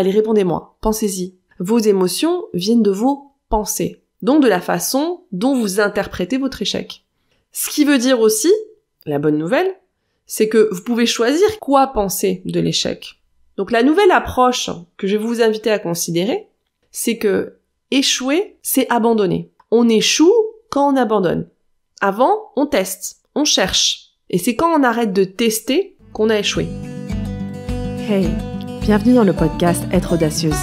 Allez, répondez-moi, pensez-y. Vos émotions viennent de vos pensées, donc de la façon dont vous interprétez votre échec. Ce qui veut dire aussi, la bonne nouvelle, c'est que vous pouvez choisir quoi penser de l'échec. Donc la nouvelle approche que je vais vous inviter à considérer, c'est que échouer, c'est abandonner. On échoue quand on abandonne. Avant, on teste, on cherche. Et c'est quand on arrête de tester qu'on a échoué. Hey, Bienvenue dans le podcast Être audacieuse.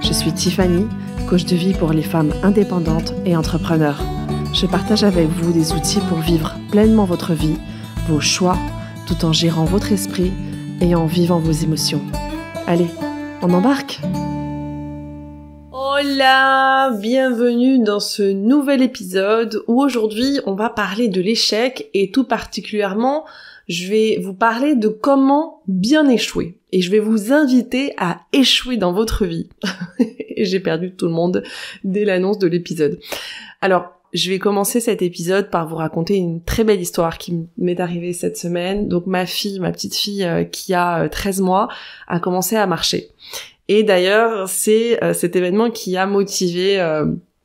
Je suis Tiffany, coach de vie pour les femmes indépendantes et entrepreneurs. Je partage avec vous des outils pour vivre pleinement votre vie, vos choix, tout en gérant votre esprit et en vivant vos émotions. Allez, on embarque Hola, bienvenue dans ce nouvel épisode où aujourd'hui on va parler de l'échec et tout particulièrement je vais vous parler de comment bien échouer et je vais vous inviter à échouer dans votre vie. j'ai perdu tout le monde dès l'annonce de l'épisode. Alors, je vais commencer cet épisode par vous raconter une très belle histoire qui m'est arrivée cette semaine. Donc ma fille, ma petite fille euh, qui a 13 euh, mois, a commencé à marcher. Et d'ailleurs, c'est euh, cet événement qui a motivé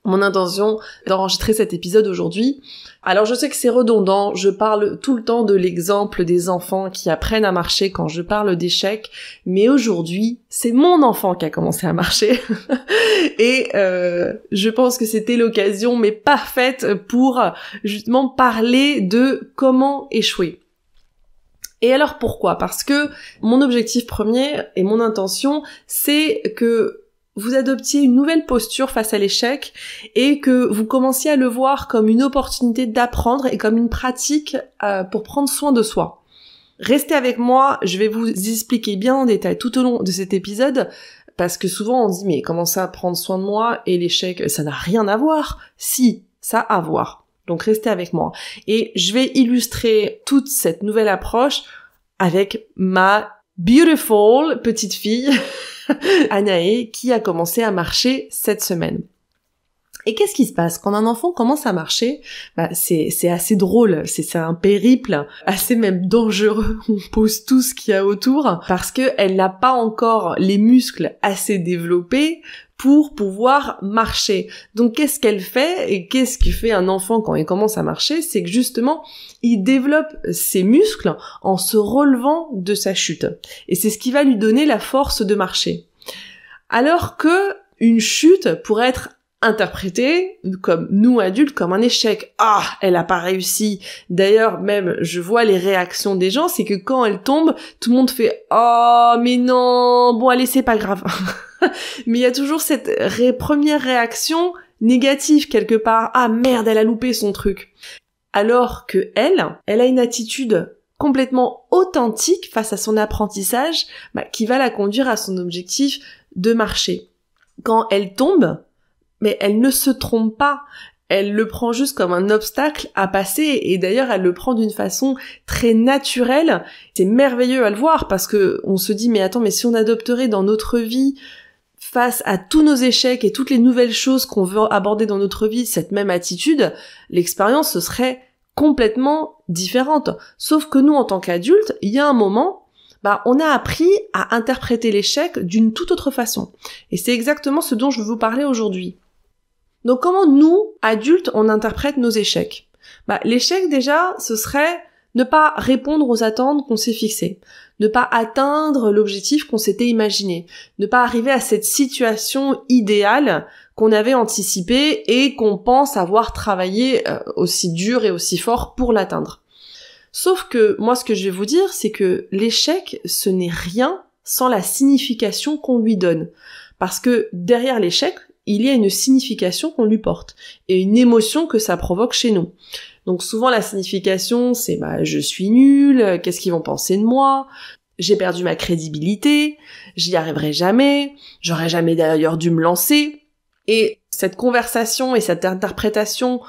mon intention d'enregistrer cet épisode aujourd'hui. Alors je sais que c'est redondant, je parle tout le temps de l'exemple des enfants qui apprennent à marcher quand je parle d'échecs, mais aujourd'hui c'est mon enfant qui a commencé à marcher et euh, je pense que c'était l'occasion mais parfaite pour justement parler de comment échouer. Et alors pourquoi Parce que mon objectif premier et mon intention c'est que vous adoptiez une nouvelle posture face à l'échec et que vous commenciez à le voir comme une opportunité d'apprendre et comme une pratique euh, pour prendre soin de soi. Restez avec moi, je vais vous expliquer bien en détail tout au long de cet épisode parce que souvent on dit mais comment ça prendre soin de moi et l'échec ça n'a rien à voir Si, ça a à voir. Donc restez avec moi et je vais illustrer toute cette nouvelle approche avec ma beautiful petite fille, Anae, qui a commencé à marcher cette semaine. Et qu'est-ce qui se passe quand un enfant commence à marcher bah, c'est, assez drôle, c'est, c'est un périple assez même dangereux. On pose tout ce qu'il y a autour parce que elle n'a pas encore les muscles assez développés pour pouvoir marcher. Donc qu'est-ce qu'elle fait et qu'est-ce qui fait un enfant quand il commence à marcher C'est que justement, il développe ses muscles en se relevant de sa chute. Et c'est ce qui va lui donner la force de marcher. Alors que une chute, pourrait être interprété comme nous adultes comme un échec. Ah, elle a pas réussi. D'ailleurs, même je vois les réactions des gens, c'est que quand elle tombe, tout le monde fait "Oh, mais non, bon allez, c'est pas grave." mais il y a toujours cette première réaction négative quelque part. Ah merde, elle a loupé son truc. Alors que elle, elle a une attitude complètement authentique face à son apprentissage bah, qui va la conduire à son objectif de marcher. Quand elle tombe, mais elle ne se trompe pas. Elle le prend juste comme un obstacle à passer et d'ailleurs elle le prend d'une façon très naturelle. C'est merveilleux à le voir parce que on se dit mais attends mais si on adopterait dans notre vie face à tous nos échecs et toutes les nouvelles choses qu'on veut aborder dans notre vie cette même attitude, l'expérience serait complètement différente. Sauf que nous en tant qu'adultes, il y a un moment bah, on a appris à interpréter l'échec d'une toute autre façon. Et c'est exactement ce dont je veux vous parler aujourd'hui. Donc comment nous, adultes, on interprète nos échecs bah, L'échec déjà, ce serait ne pas répondre aux attentes qu'on s'est fixées, ne pas atteindre l'objectif qu'on s'était imaginé, ne pas arriver à cette situation idéale qu'on avait anticipée et qu'on pense avoir travaillé euh, aussi dur et aussi fort pour l'atteindre. Sauf que moi ce que je vais vous dire, c'est que l'échec, ce n'est rien sans la signification qu'on lui donne. Parce que derrière l'échec, il y a une signification qu'on lui porte et une émotion que ça provoque chez nous. Donc souvent la signification c'est bah je suis nul, qu'est-ce qu'ils vont penser de moi, j'ai perdu ma crédibilité, j'y arriverai jamais, j'aurais jamais d'ailleurs dû me lancer. Et cette conversation et cette interprétation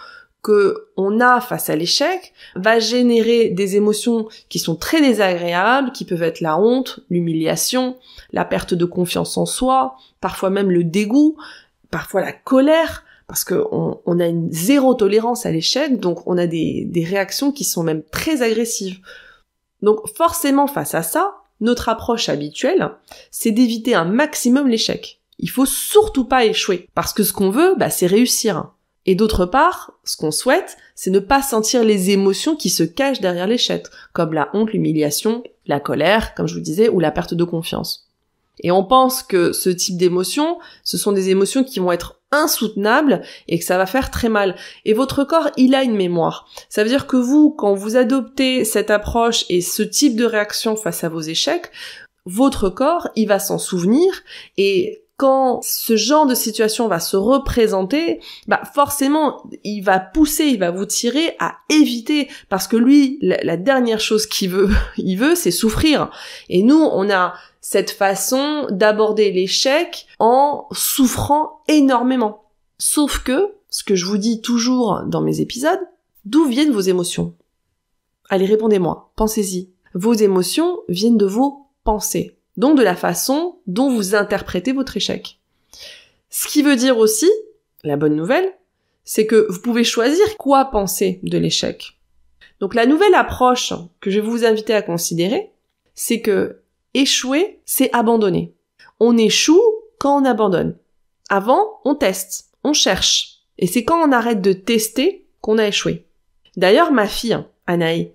que on a face à l'échec va générer des émotions qui sont très désagréables, qui peuvent être la honte, l'humiliation, la perte de confiance en soi, parfois même le dégoût, parfois la colère, parce qu'on on a une zéro tolérance à l'échec, donc on a des, réactions qui sont même très agressives. Donc forcément, face à ça, notre approche habituelle, c'est d'éviter un maximum l'échec. Il faut surtout pas échouer, parce que ce qu'on veut, bah, c'est réussir. Et d'autre part, ce qu'on souhaite, c'est ne pas sentir les émotions qui se cachent derrière l'échec, comme la honte, l'humiliation, la colère, comme je vous disais, ou la perte de confiance. Et on pense que ce type d'émotions, ce sont des émotions qui vont être insoutenables et que ça va faire très mal. Et votre corps, il a une mémoire. Ça veut dire que vous, quand vous adoptez cette approche et ce type de réaction face à vos échecs, votre corps, il va s'en souvenir et quand ce genre de situation va se représenter, bah forcément, il va pousser, il va vous tirer à éviter parce que lui, la, dernière chose qu'il veut, il veut, c'est souffrir. Et nous, on a cette façon d'aborder l'échec en souffrant énormément. Sauf que, ce que je vous dis toujours dans mes épisodes, d'où viennent vos émotions Allez, répondez-moi, pensez-y. Vos émotions viennent de vos pensées donc de la façon dont vous interprétez votre échec. Ce qui veut dire aussi, la bonne nouvelle, c'est que vous pouvez choisir quoi penser de l'échec. Donc la nouvelle approche que je vais vous inviter à considérer, c'est que échouer, c'est abandonner. On échoue quand on abandonne. Avant, on teste, on cherche. Et c'est quand on arrête de tester qu'on a échoué. D'ailleurs, ma fille, hein, Anaï,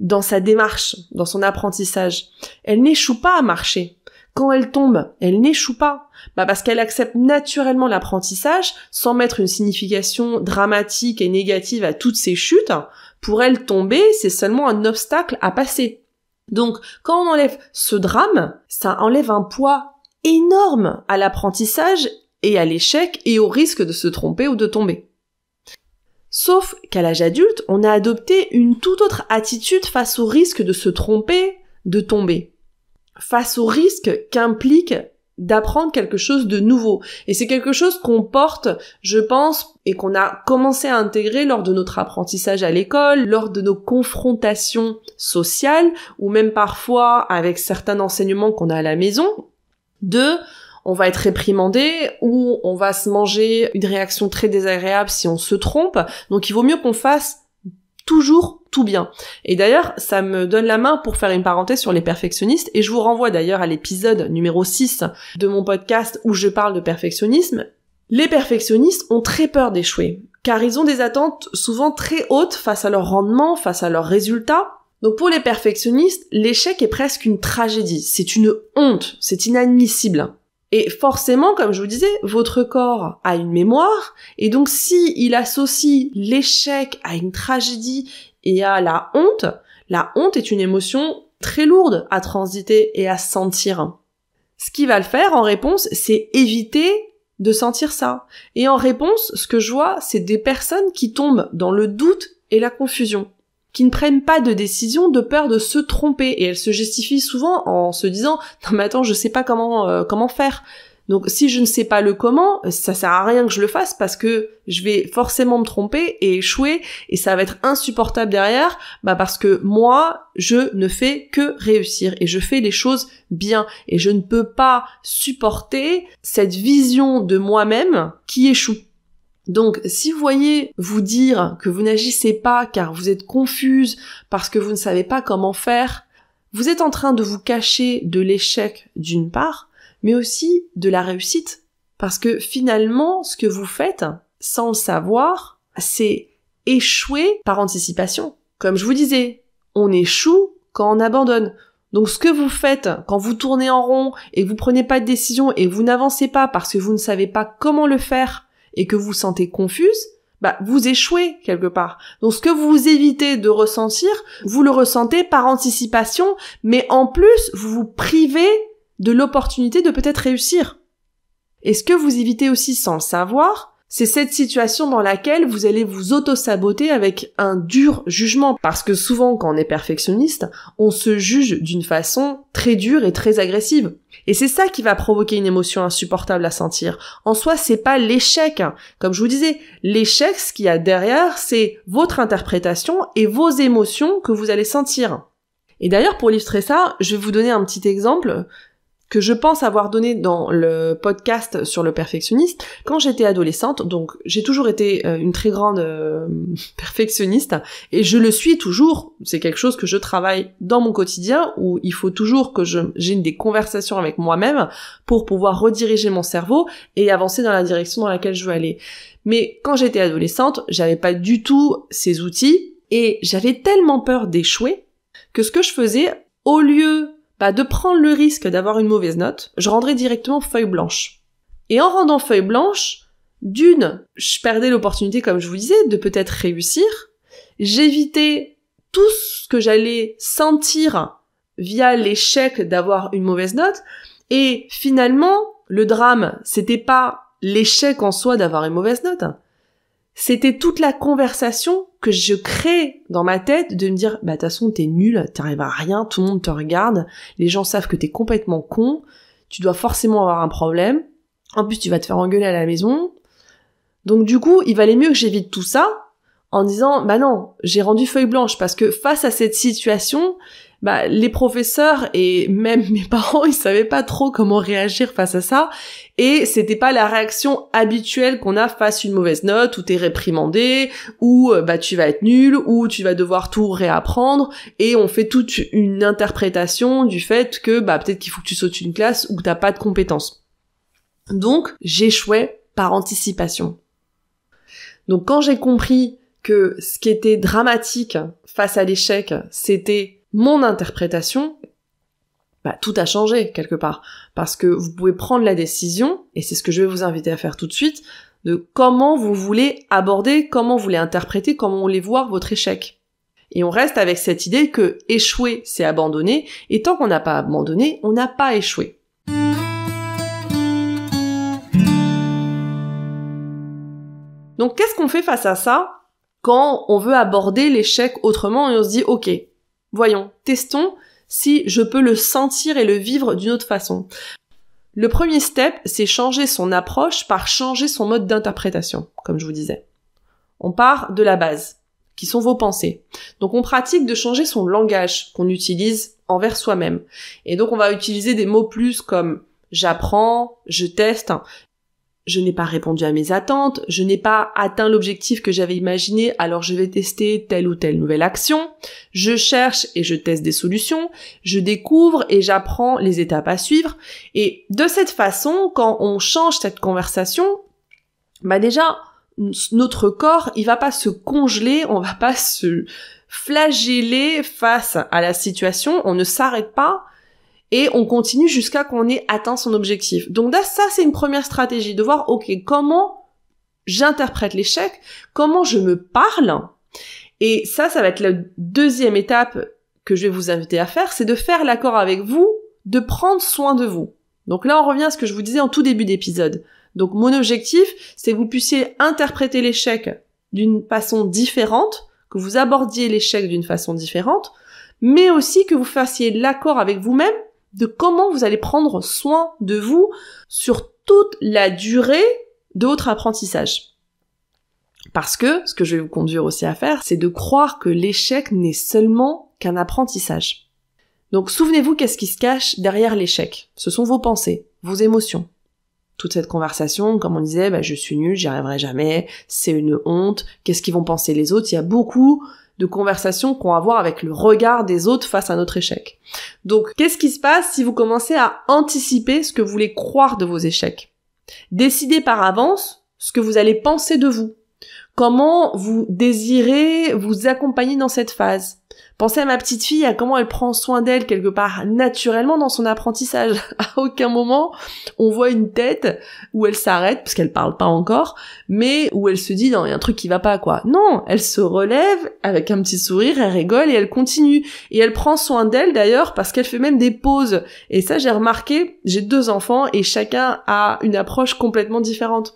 dans sa démarche, dans son apprentissage. Elle n'échoue pas à marcher. Quand elle tombe, elle n'échoue pas. Bah parce qu'elle accepte naturellement l'apprentissage sans mettre une signification dramatique et négative à toutes ses chutes. Pour elle, tomber, c'est seulement un obstacle à passer. Donc, quand on enlève ce drame, ça enlève un poids énorme à l'apprentissage et à l'échec et au risque de se tromper ou de tomber. Sauf qu'à l'âge adulte, on a adopté une toute autre attitude face au risque de se tromper, de tomber. Face au risque qu'implique d'apprendre quelque chose de nouveau. Et c'est quelque chose qu'on porte, je pense, et qu'on a commencé à intégrer lors de notre apprentissage à l'école, lors de nos confrontations sociales, ou même parfois avec certains enseignements qu'on a à la maison, de on va être réprimandé ou on va se manger une réaction très désagréable si on se trompe. Donc il vaut mieux qu'on fasse toujours tout bien. Et d'ailleurs, ça me donne la main pour faire une parenthèse sur les perfectionnistes et je vous renvoie d'ailleurs à l'épisode numéro 6 de mon podcast où je parle de perfectionnisme. Les perfectionnistes ont très peur d'échouer car ils ont des attentes souvent très hautes face à leur rendement, face à leurs résultats donc pour les perfectionnistes, l'échec est presque une tragédie, c'est une honte, c'est inadmissible. Et forcément, comme je vous disais, votre corps a une mémoire, et donc si il associe l'échec à une tragédie et à la honte, la honte est une émotion très lourde à transiter et à sentir. Ce qui va le faire en réponse, c'est éviter de sentir ça. Et en réponse, ce que je vois, c'est des personnes qui tombent dans le doute et la confusion qui ne prennent pas de décision de peur de se tromper et elles se justifient souvent en se disant non mais attends je sais pas comment euh, comment faire donc si je ne sais pas le comment euh, ça sert à rien que je le fasse parce que je vais forcément me tromper et échouer et ça va être insupportable derrière bah parce que moi je ne fais que réussir et je fais les choses bien et je ne peux pas supporter cette vision de moi-même qui échoue donc si vous voyez vous dire que vous n'agissez pas car vous êtes confuse, parce que vous ne savez pas comment faire, vous êtes en train de vous cacher de l'échec d'une part, mais aussi de la réussite. Parce que finalement, ce que vous faites, sans le savoir, c'est échouer par anticipation. Comme je vous disais, on échoue quand on abandonne. Donc ce que vous faites quand vous tournez en rond et que vous prenez pas de décision et vous n'avancez pas parce que vous ne savez pas comment le faire, et que vous sentez confuse, bah, vous échouez quelque part. Donc ce que vous évitez de ressentir, vous le ressentez par anticipation, mais en plus, vous vous privez de l'opportunité de peut-être réussir. Et ce que vous évitez aussi sans le savoir, c'est cette situation dans laquelle vous allez vous auto-saboter avec un dur jugement. Parce que souvent, quand on est perfectionniste, on se juge d'une façon très dure et très agressive. Et c'est ça qui va provoquer une émotion insupportable à sentir. En soi, c'est pas l'échec. Hein. Comme je vous disais, l'échec, ce qu'il y a derrière, c'est votre interprétation et vos émotions que vous allez sentir. Et d'ailleurs, pour illustrer ça, je vais vous donner un petit exemple que je pense avoir donné dans le podcast sur le perfectionniste, quand j'étais adolescente, donc j'ai toujours été euh, une très grande euh, perfectionniste, et je le suis toujours, c'est quelque chose que je travaille dans mon quotidien, où il faut toujours que j'ai des conversations avec moi-même pour pouvoir rediriger mon cerveau et avancer dans la direction dans laquelle je veux aller. Mais quand j'étais adolescente, j'avais pas du tout ces outils, et j'avais tellement peur d'échouer que ce que je faisais, au lieu bah, de prendre le risque d'avoir une mauvaise note, je rendrais directement feuille blanche. Et en rendant feuille blanche, d'une, je perdais l'opportunité, comme je vous disais, de peut-être réussir. J'évitais tout ce que j'allais sentir via l'échec d'avoir une mauvaise note. Et finalement, le drame, c'était pas l'échec en soi d'avoir une mauvaise note. C'était toute la conversation que je crée dans ma tête de me dire, bah, de toute façon, t'es nul, t'arrives à rien, tout le monde te regarde, les gens savent que t'es complètement con, tu dois forcément avoir un problème, en plus tu vas te faire engueuler à la maison. Donc du coup, il valait mieux que j'évite tout ça en disant, bah non, j'ai rendu feuille blanche parce que face à cette situation, bah, les professeurs et même mes parents, ils savaient pas trop comment réagir face à ça, et c'était pas la réaction habituelle qu'on a face à une mauvaise note, où t'es réprimandé, ou euh, bah tu vas être nul, ou tu vas devoir tout réapprendre, et on fait toute une interprétation du fait que bah peut-être qu'il faut que tu sautes une classe ou t'as pas de compétences. Donc j'échouais par anticipation. Donc quand j'ai compris que ce qui était dramatique face à l'échec, c'était mon interprétation, bah, tout a changé quelque part. Parce que vous pouvez prendre la décision, et c'est ce que je vais vous inviter à faire tout de suite, de comment vous voulez aborder, comment vous voulez interpréter, comment vous voulez voir votre échec. Et on reste avec cette idée que échouer, c'est abandonner, et tant qu'on n'a pas abandonné, on n'a pas échoué. Donc qu'est-ce qu'on fait face à ça quand on veut aborder l'échec autrement et on se dit ok, Voyons, testons si je peux le sentir et le vivre d'une autre façon. Le premier step, c'est changer son approche par changer son mode d'interprétation, comme je vous disais. On part de la base, qui sont vos pensées. Donc on pratique de changer son langage qu'on utilise envers soi-même. Et donc on va utiliser des mots plus comme j'apprends, je teste, hein, je n'ai pas répondu à mes attentes, je n'ai pas atteint l'objectif que j'avais imaginé, alors je vais tester telle ou telle nouvelle action, je cherche et je teste des solutions, je découvre et j'apprends les étapes à suivre. Et de cette façon, quand on change cette conversation, bah déjà, notre corps, il va pas se congeler, on va pas se flageller face à la situation, on ne s'arrête pas, et on continue jusqu'à qu'on ait atteint son objectif. Donc là, ça, c'est une première stratégie de voir, OK, comment j'interprète l'échec, comment je me parle. Et ça, ça va être la deuxième étape que je vais vous inviter à faire, c'est de faire l'accord avec vous, de prendre soin de vous. Donc là, on revient à ce que je vous disais en tout début d'épisode. Donc mon objectif, c'est que vous puissiez interpréter l'échec d'une façon différente, que vous abordiez l'échec d'une façon différente, mais aussi que vous fassiez l'accord avec vous-même de comment vous allez prendre soin de vous sur toute la durée de votre apprentissage. Parce que ce que je vais vous conduire aussi à faire, c'est de croire que l'échec n'est seulement qu'un apprentissage. Donc souvenez-vous qu'est-ce qui se cache derrière l'échec. Ce sont vos pensées, vos émotions. Toute cette conversation, comme on disait, bah, je suis nul, j'y arriverai jamais, c'est une honte, qu'est-ce qu'ils vont penser les autres, il y a beaucoup de conversations qu'on va avoir avec le regard des autres face à notre échec. Donc, qu'est-ce qui se passe si vous commencez à anticiper ce que vous voulez croire de vos échecs Décidez par avance ce que vous allez penser de vous. Comment vous désirez vous accompagner dans cette phase Pensez à ma petite fille, à comment elle prend soin d'elle quelque part naturellement dans son apprentissage. À aucun moment on voit une tête où elle s'arrête parce qu'elle parle pas encore, mais où elle se dit non, il y a un truc qui va pas quoi. Non, elle se relève avec un petit sourire, elle rigole et elle continue et elle prend soin d'elle d'ailleurs parce qu'elle fait même des pauses. Et ça j'ai remarqué, j'ai deux enfants et chacun a une approche complètement différente.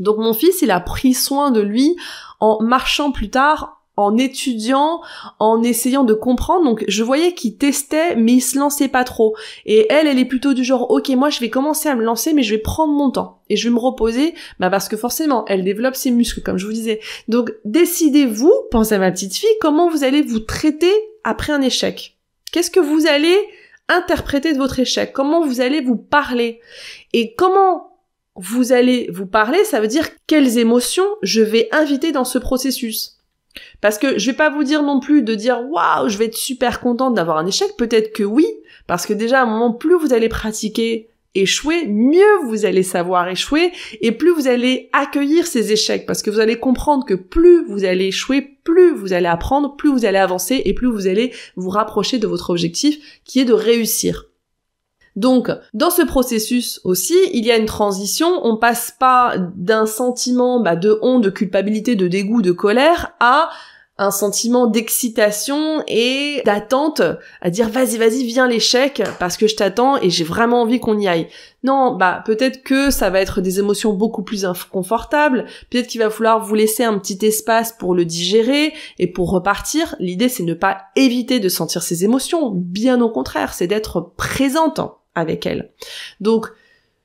Donc mon fils, il a pris soin de lui en marchant plus tard en étudiant, en essayant de comprendre. Donc je voyais qu'il testait, mais il se lançait pas trop. Et elle, elle est plutôt du genre, ok, moi je vais commencer à me lancer, mais je vais prendre mon temps et je vais me reposer, bah parce que forcément, elle développe ses muscles, comme je vous disais. Donc décidez-vous, pensez à ma petite fille, comment vous allez vous traiter après un échec. Qu'est-ce que vous allez interpréter de votre échec Comment vous allez vous parler Et comment vous allez vous parler, ça veut dire quelles émotions je vais inviter dans ce processus. Parce que je vais pas vous dire non plus de dire waouh, je vais être super contente d'avoir un échec. Peut-être que oui, parce que déjà à un moment, plus vous allez pratiquer échouer, mieux vous allez savoir échouer et plus vous allez accueillir ces échecs parce que vous allez comprendre que plus vous allez échouer, plus vous allez apprendre, plus vous allez avancer et plus vous allez vous rapprocher de votre objectif qui est de réussir. Donc, dans ce processus aussi, il y a une transition, on passe pas d'un sentiment bah, de honte, de culpabilité, de dégoût, de colère à un sentiment d'excitation et d'attente à dire vas-y vas-y viens l'échec parce que je t'attends et j'ai vraiment envie qu'on y aille. Non, bah peut-être que ça va être des émotions beaucoup plus inconfortables, peut-être qu'il va falloir vous laisser un petit espace pour le digérer et pour repartir. L'idée c'est ne pas éviter de sentir ces émotions, bien au contraire, c'est d'être présente avec elle. Donc,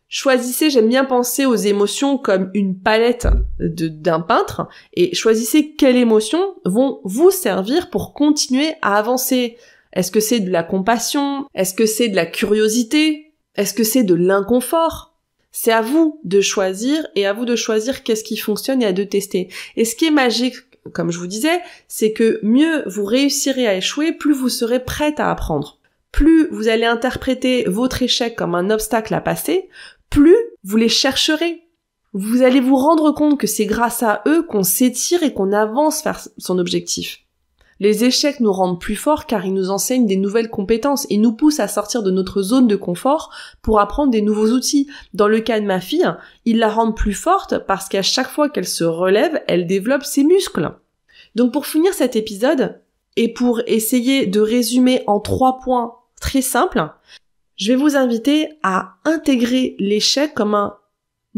choisissez, j'aime bien penser aux émotions comme une palette d'un peintre, et choisissez quelles émotions vont vous servir pour continuer à avancer. Est-ce que c'est de la compassion Est-ce que c'est de la curiosité Est-ce que c'est de l'inconfort c'est à vous de choisir et à vous de choisir qu'est-ce qui fonctionne et à de tester. Et ce qui est magique, comme je vous disais, c'est que mieux vous réussirez à échouer, plus vous serez prête à apprendre plus vous allez interpréter votre échec comme un obstacle à passer, plus vous les chercherez. Vous allez vous rendre compte que c'est grâce à eux qu'on s'étire et qu'on avance vers son objectif. Les échecs nous rendent plus forts car ils nous enseignent des nouvelles compétences et nous poussent à sortir de notre zone de confort pour apprendre des nouveaux outils. Dans le cas de ma fille, ils la rendent plus forte parce qu'à chaque fois qu'elle se relève, elle développe ses muscles. Donc pour finir cet épisode, et pour essayer de résumer en trois points très simples, je vais vous inviter à intégrer l'échec comme un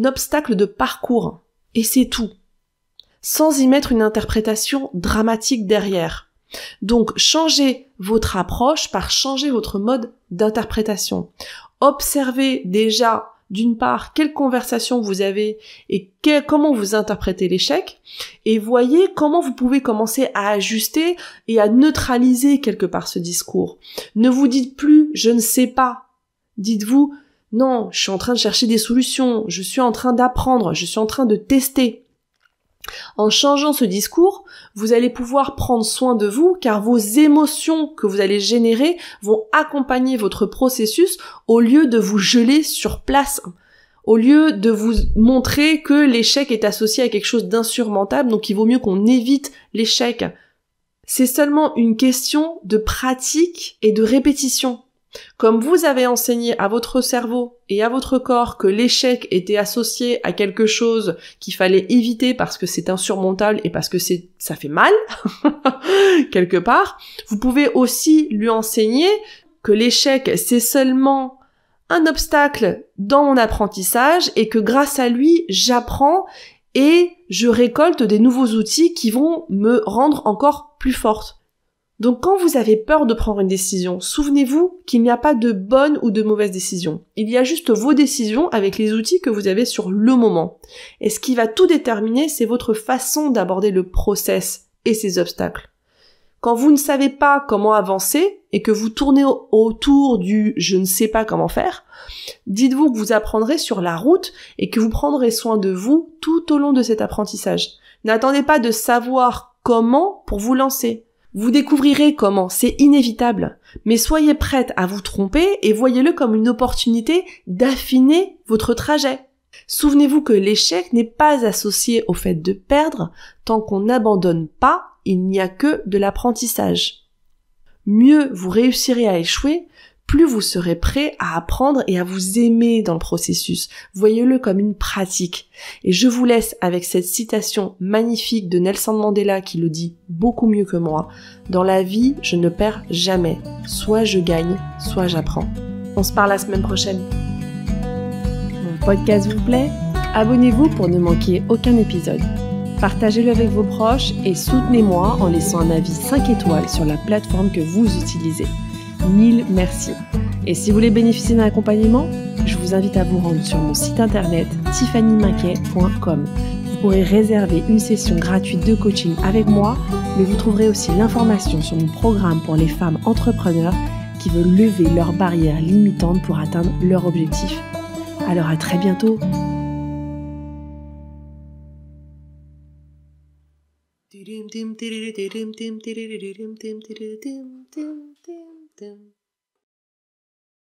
obstacle de parcours. Et c'est tout. Sans y mettre une interprétation dramatique derrière. Donc, changez votre approche par changer votre mode d'interprétation. Observez déjà d'une part, quelle conversation vous avez et comment vous interprétez l'échec, et voyez comment vous pouvez commencer à ajuster et à neutraliser quelque part ce discours. Ne vous dites plus je ne sais pas. Dites-vous non, je suis en train de chercher des solutions, je suis en train d'apprendre, je suis en train de tester. En changeant ce discours, vous allez pouvoir prendre soin de vous car vos émotions que vous allez générer vont accompagner votre processus au lieu de vous geler sur place. Au lieu de vous montrer que l'échec est associé à quelque chose d'insurmontable, donc il vaut mieux qu'on évite l'échec. C'est seulement une question de pratique et de répétition. Comme vous avez enseigné à votre cerveau et à votre corps que l'échec était associé à quelque chose qu'il fallait éviter parce que c'est insurmontable et parce que c'est, ça fait mal, quelque part, vous pouvez aussi lui enseigner que l'échec c'est seulement un obstacle dans mon apprentissage et que grâce à lui j'apprends et je récolte des nouveaux outils qui vont me rendre encore plus forte. Donc quand vous avez peur de prendre une décision, souvenez-vous qu'il n'y a pas de bonne ou de mauvaise décision. Il y a juste vos décisions avec les outils que vous avez sur le moment. Et ce qui va tout déterminer, c'est votre façon d'aborder le process et ses obstacles. Quand vous ne savez pas comment avancer et que vous tournez autour du je ne sais pas comment faire, dites-vous que vous apprendrez sur la route et que vous prendrez soin de vous tout au long de cet apprentissage. N'attendez pas de savoir comment pour vous lancer. Vous découvrirez comment, c'est inévitable, mais soyez prête à vous tromper et voyez-le comme une opportunité d'affiner votre trajet. Souvenez-vous que l'échec n'est pas associé au fait de perdre, tant qu'on n'abandonne pas, il n'y a que de l'apprentissage. Mieux vous réussirez à échouer, plus vous serez prêt à apprendre et à vous aimer dans le processus. Voyez-le comme une pratique. Et je vous laisse avec cette citation magnifique de Nelson Mandela qui le dit beaucoup mieux que moi. Dans la vie, je ne perds jamais. Soit je gagne, soit j'apprends. On se parle la semaine prochaine. Mon podcast vous plaît Abonnez-vous pour ne manquer aucun épisode. Partagez-le avec vos proches et soutenez-moi en laissant un avis 5 étoiles sur la plateforme que vous utilisez mille merci. Et si vous voulez bénéficier d'un accompagnement, je vous invite à vous rendre sur mon site internet tiffanymaquet.com. Vous pourrez réserver une session gratuite de coaching avec moi, mais vous trouverez aussi l'information sur mon programme pour les femmes entrepreneurs qui veulent lever leurs barrières limitantes pour atteindre leur objectif. Alors à très bientôt tym